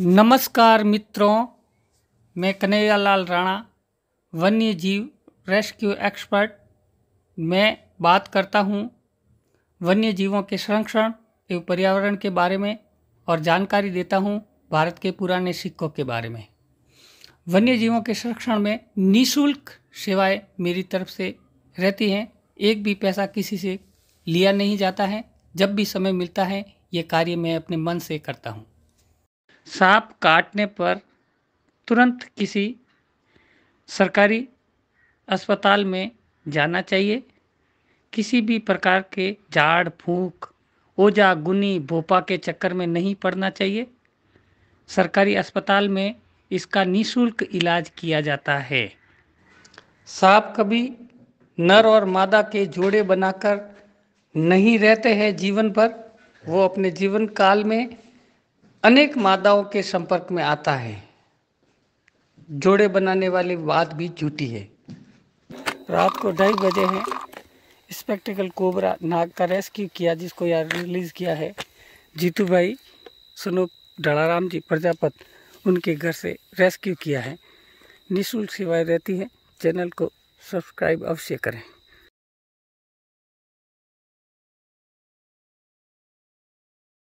नमस्कार मित्रों मैं कन्हैया लाल राणा वन्य जीव रेस्क्यू एक्सपर्ट मैं बात करता हूँ वन्य जीवों के संरक्षण एवं पर्यावरण के बारे में और जानकारी देता हूँ भारत के पुराने सिक्कों के बारे में वन्य जीवों के संरक्षण में निशुल्क सेवाएं मेरी तरफ से रहती हैं एक भी पैसा किसी से लिया नहीं जाता है जब भी समय मिलता है ये कार्य मैं अपने मन से करता हूँ सांप काटने पर तुरंत किसी सरकारी अस्पताल में जाना चाहिए किसी भी प्रकार के झाड़ फूक ओजा गुनी भोपा के चक्कर में नहीं पड़ना चाहिए सरकारी अस्पताल में इसका निशुल्क इलाज किया जाता है सांप कभी नर और मादा के जोड़े बनाकर नहीं रहते हैं जीवन पर वो अपने जीवन काल में अनेक मादाओं के संपर्क में आता है जोड़े बनाने वाली बात भी झूठी है रात को ढाई बजे हैं स्पेक्टिकल कोबरा नाग का रेस्क्यू किया जिसको यार रिलीज़ किया है जीतू भाई सुनो डलाराम जी प्रजापत उनके घर से रेस्क्यू किया है निःशुल्क सेवाएं रहती हैं चैनल को सब्सक्राइब अवश्य करें